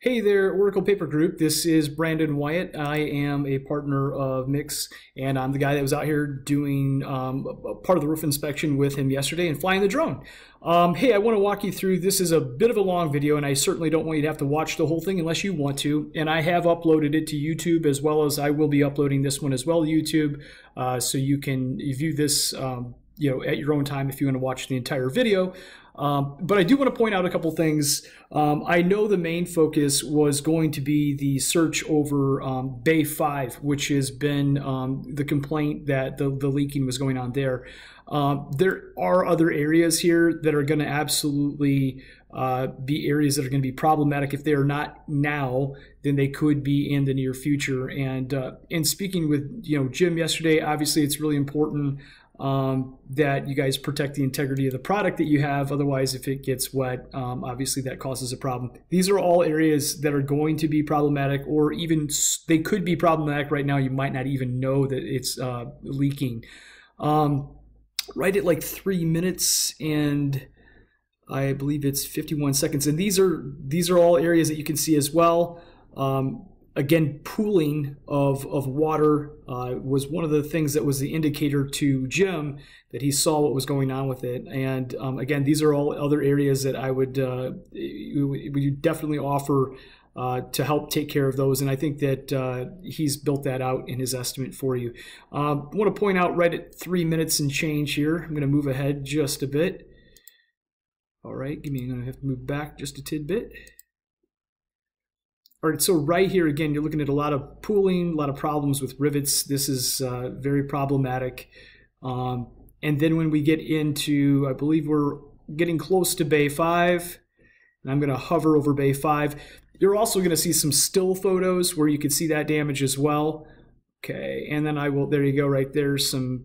Hey there, Oracle Paper Group. This is Brandon Wyatt. I am a partner of Mix, and I'm the guy that was out here doing um, part of the roof inspection with him yesterday and flying the drone. Um, hey, I want to walk you through. This is a bit of a long video, and I certainly don't want you to have to watch the whole thing unless you want to. And I have uploaded it to YouTube as well as I will be uploading this one as well to YouTube, uh, so you can view this um, you know at your own time if you want to watch the entire video. Um, but I do want to point out a couple things. Um, I know the main focus was going to be the search over um, Bay 5, which has been um, the complaint that the, the leaking was going on there. Um, there are other areas here that are going to absolutely uh, be areas that are going to be problematic. If they are not now, then they could be in the near future. And uh, speaking with you know Jim yesterday, obviously it's really important um, that you guys protect the integrity of the product that you have. Otherwise, if it gets wet, um, obviously that causes a problem. These are all areas that are going to be problematic, or even they could be problematic right now. You might not even know that it's uh, leaking. Um, right at like three minutes and I believe it's 51 seconds. And these are these are all areas that you can see as well. Um, again, pooling of, of water uh, was one of the things that was the indicator to Jim that he saw what was going on with it. And um, again, these are all other areas that I would uh, we definitely offer uh, to help take care of those. And I think that uh, he's built that out in his estimate for you. I um, want to point out right at three minutes and change here. I'm going to move ahead just a bit. All right, give me. I'm going to have to move back just a tidbit. All right, so right here again, you're looking at a lot of pooling, a lot of problems with rivets. This is uh, very problematic. Um, and then when we get into, I believe we're getting close to bay five, and I'm gonna hover over bay five. You're also gonna see some still photos where you can see that damage as well. Okay, and then I will, there you go right there, some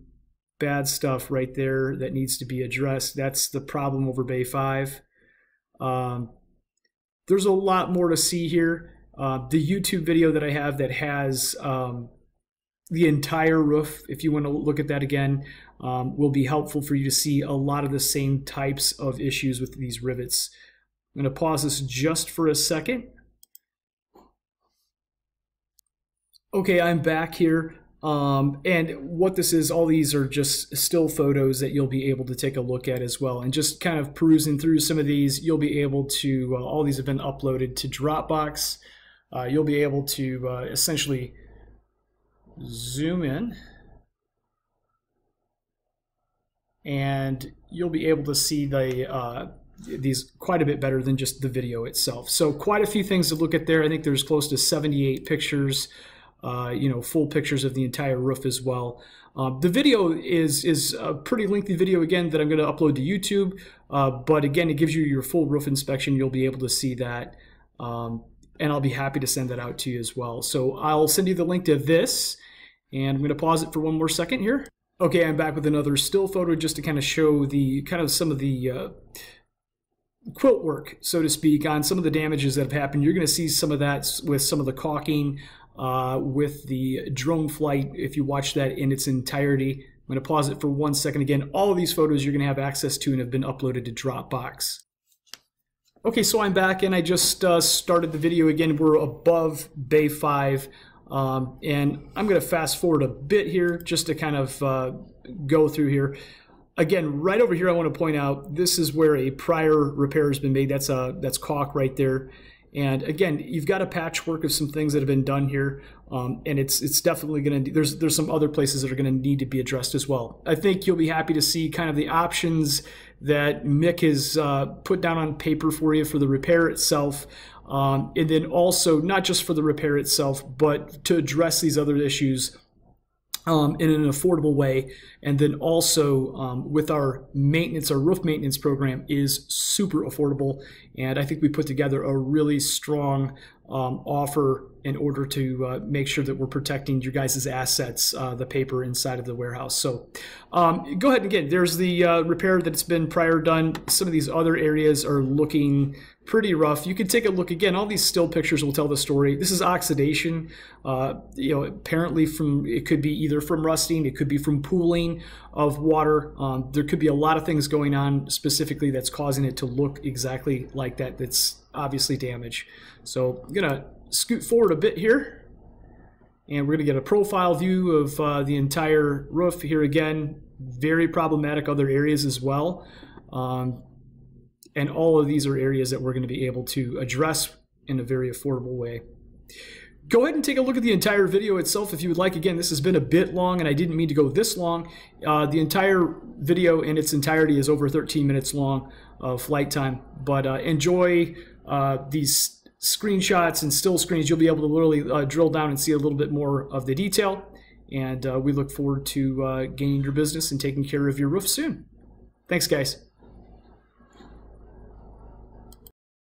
bad stuff right there that needs to be addressed. That's the problem over bay five. Um, there's a lot more to see here. Uh, the YouTube video that I have that has um, the entire roof, if you want to look at that again, um, will be helpful for you to see a lot of the same types of issues with these rivets. I'm going to pause this just for a second. Okay, I'm back here. Um, and what this is, all these are just still photos that you'll be able to take a look at as well. And just kind of perusing through some of these, you'll be able to, uh, all these have been uploaded to Dropbox uh, you'll be able to uh, essentially zoom in and you'll be able to see the uh, these quite a bit better than just the video itself. So quite a few things to look at there. I think there's close to 78 pictures, uh, you know, full pictures of the entire roof as well. Uh, the video is is a pretty lengthy video again that I'm going to upload to YouTube, uh, but again it gives you your full roof inspection. You'll be able to see that. Um, and I'll be happy to send that out to you as well. So I'll send you the link to this, and I'm going to pause it for one more second here. Okay, I'm back with another still photo just to kind of show the kind of some of the uh, quilt work, so to speak, on some of the damages that have happened. You're going to see some of that with some of the caulking, uh, with the drone flight, if you watch that in its entirety. I'm going to pause it for one second. Again, all of these photos you're going to have access to and have been uploaded to Dropbox. Okay, so I'm back and I just uh, started the video again. We're above Bay 5 um, and I'm going to fast forward a bit here just to kind of uh, go through here. Again, right over here I want to point out this is where a prior repair has been made. That's, a, uh, that's caulk right there. And again, you've got a patchwork of some things that have been done here, um, and it's it's definitely going to there's there's some other places that are going to need to be addressed as well. I think you'll be happy to see kind of the options that Mick has uh, put down on paper for you for the repair itself. Um, and then also, not just for the repair itself, but to address these other issues um, in an affordable way. And then also um, with our maintenance, our roof maintenance program is super affordable and I think we put together a really strong um, offer in order to uh, make sure that we're protecting your guys' assets, uh, the paper inside of the warehouse. So um, go ahead and again, there's the uh, repair that's been prior done. Some of these other areas are looking pretty rough. You can take a look again. All these still pictures will tell the story. This is oxidation. Uh, you know, apparently from it could be either from rusting, it could be from pooling of water. Um, there could be a lot of things going on specifically that's causing it to look exactly like like that that's obviously damaged. So I'm going to scoot forward a bit here. And we're going to get a profile view of uh, the entire roof here again. Very problematic other areas as well. Um, and all of these are areas that we're going to be able to address in a very affordable way. Go ahead and take a look at the entire video itself if you would like. Again, this has been a bit long and I didn't mean to go this long. Uh, the entire video in its entirety is over 13 minutes long of flight time. But uh, enjoy uh, these screenshots and still screens. You'll be able to literally uh, drill down and see a little bit more of the detail. And we look forward to gaining your business and taking care of your roof soon. Thanks, guys.